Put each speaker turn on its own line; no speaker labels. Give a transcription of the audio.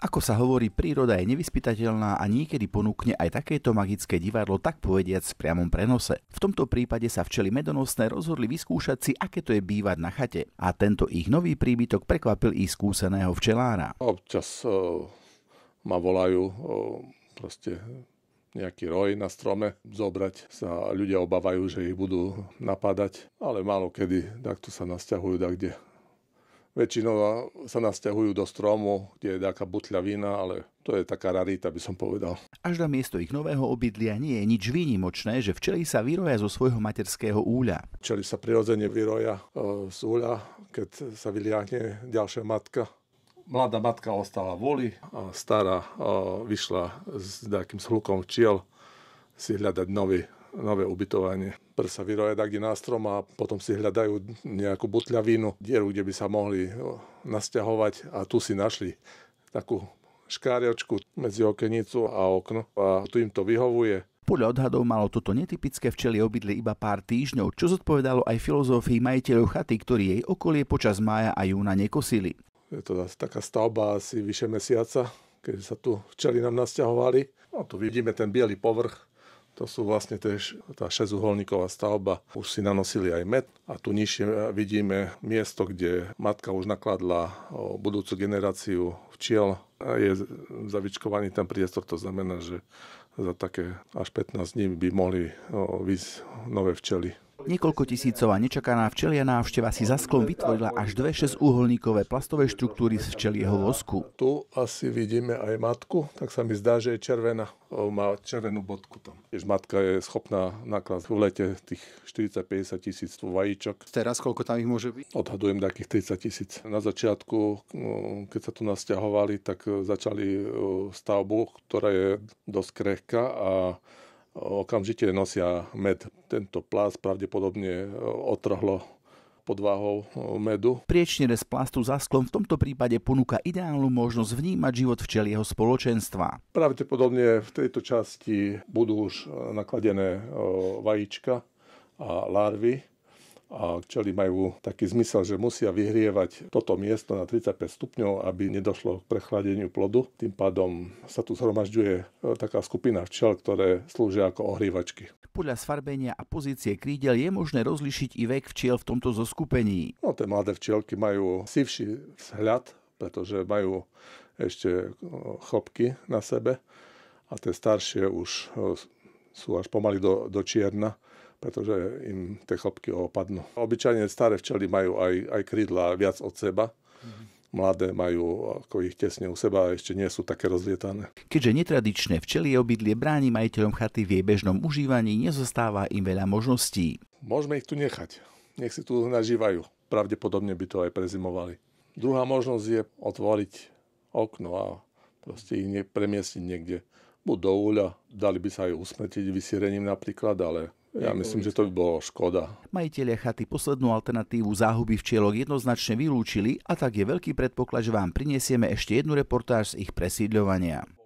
Ako sa hovorí, príroda je nevyspytateľná a niekedy ponúkne aj takéto magické divadlo, tak povediac v priamom prenose. V tomto prípade sa včeli medonosné rozhodli vyskúšať si, aké to je bývať na chate. A tento ich nový príbytok prekvapil i skúseného včelára.
Občas e, ma volajú e, proste nejaký roj na strome zobrať. Sa ľudia obávajú, že ich budú napadať, ale málo kedy takto sa nasťahujú, kde Väčšinou sa nasťahujú do stromu, kde je nejaká butľa vína, ale to je taká rarita, by som povedal.
Až na miesto ich nového obydlia nie je nič výnimočné, že včeli sa vyroja zo svojho materského úľa.
Včeli sa prirodzene vyroja e, z úľa, keď sa vyliahne ďalšia matka. Mladá matka ostala úli a stará e, vyšla s nejakým slukom včiel si hľadať nový nové ubytovanie. Prsa vyroja kde na strom a potom si hľadajú nejakú butľavinu, dieru, kde by sa mohli e, nasťahovať a tu si našli takú škáriočku medzi okenicu a okno a tu im to vyhovuje.
Podľa odhadov malo toto netypické včelie obydlie iba pár týždňov, čo zodpovedalo aj filozofii majiteľov chaty, ktorí jej okolie počas mája a júna nekosili.
Je to taká stavba asi vyše mesiaca, keď sa tu včeli nám nasťahovali. A no tu vidíme ten biely povrch, to sú vlastne tiež tá šesťuholníková stavba. Už si nanosili aj med a tu nižšie vidíme miesto, kde matka už nakladla budúcu generáciu včiel. Je zavičkovaný ten priestor, to znamená, že za také až 15 dní by mohli vysť nové včely.
Niekoľko tisícová nečakaná včelia návšteva si za sklom vytvorila až dve šesťúholníkové plastové štruktúry z včelieho
vosku. Tu asi vidíme aj matku, tak sa mi zdá, že je červená. Má červenú bodku tam. Jež matka je schopná naklas v lete tých 40-50 tisíc vajíčok. Teraz koľko tam ich môže byť? Odhadujem takých 30 tisíc. Na začiatku, keď sa tu nasťahovali, tak e, začali stavbu, ktorá je dosť krehká a okamžite nosia med. Tento plás pravdepodobne e, otrhlo pod váhou e, medu.
z plastu za sklom v tomto prípade ponúka ideálnu možnosť vnímať život včelieho spoločenstva.
Pravdepodobne v tejto časti budú už e, nakladené vajíčka a larvy a včely majú taký zmysel, že musia vyhrievať toto miesto na 35 stupňov, aby nedošlo k prechladeniu plodu. Tým pádom sa tu zhromažďuje e, taká skupina včel, ktoré slúžia ako ohrievačky.
Podľa sfarbenia a pozície krídel je možné rozlišiť i vek včiel
v tomto zoskupení. No, tie mladé včielky majú sivší vzhľad, pretože majú ešte e, chlopky na sebe a tie staršie už e, sú až pomaly do, do čierna pretože im tie chlopky opadnú. Obyčajne staré včely majú aj, aj krídla viac od seba. Mm-hmm mladé majú ako ich tesne u seba a ešte nie sú také rozlietané.
Keďže netradičné včelie obydlie bráni majiteľom chaty v jej bežnom užívaní, nezostáva im veľa možností.
Môžeme ich tu nechať. Nech si tu nažívajú. Pravdepodobne by to aj prezimovali. Druhá možnosť je otvoriť okno a proste ich premiestniť niekde. Buď do úľa, dali by sa aj usmrtiť vysierením napríklad, ale ja myslím, že to by bolo škoda.
Majiteľia chaty poslednú alternatívu záhuby včielok jednoznačne vylúčili a tak je veľký predpoklad, že vám prinesieme ešte jednu reportáž z ich presídľovania.